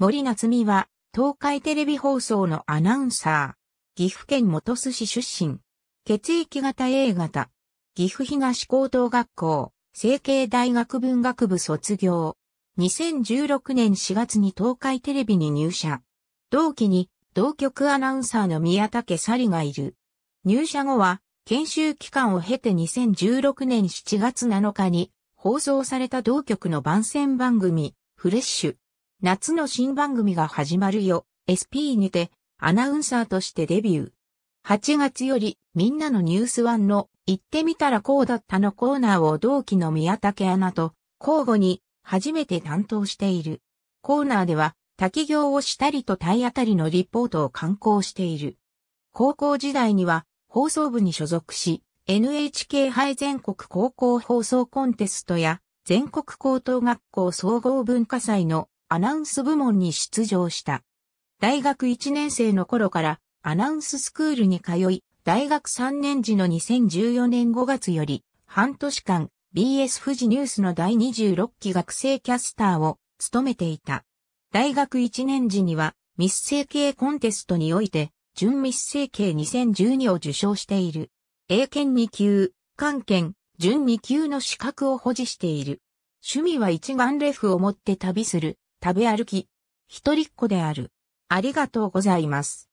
森夏美は、東海テレビ放送のアナウンサー。岐阜県本巣市出身。血液型 A 型。岐阜東高等学校、成形大学文学部卒業。2016年4月に東海テレビに入社。同期に、同局アナウンサーの宮武サリがいる。入社後は、研修期間を経て2016年7月7日に、放送された同局の番宣番組、フレッシュ。夏の新番組が始まるよ、SP にて、アナウンサーとしてデビュー。8月より、みんなのニュースワンの、行ってみたらこうだったのコーナーを同期の宮武アナと、交互に、初めて担当している。コーナーでは、滝行をしたりと体当たりのリポートを刊行している。高校時代には、放送部に所属し、NHK 杯全国高校放送コンテストや、全国高等学校総合文化祭のアナウンス部門に出場した。大学1年生の頃からアナウンススクールに通い、大学3年時の2014年5月より半年間 BS 富士ニュースの第26期学生キャスターを務めていた。大学1年時には密成形コンテストにおいて準密成形2012を受賞している。英検2級、漢検、準2級の資格を保持している。趣味は一眼レフを持って旅する食べ歩き、一人っ子である。ありがとうございます。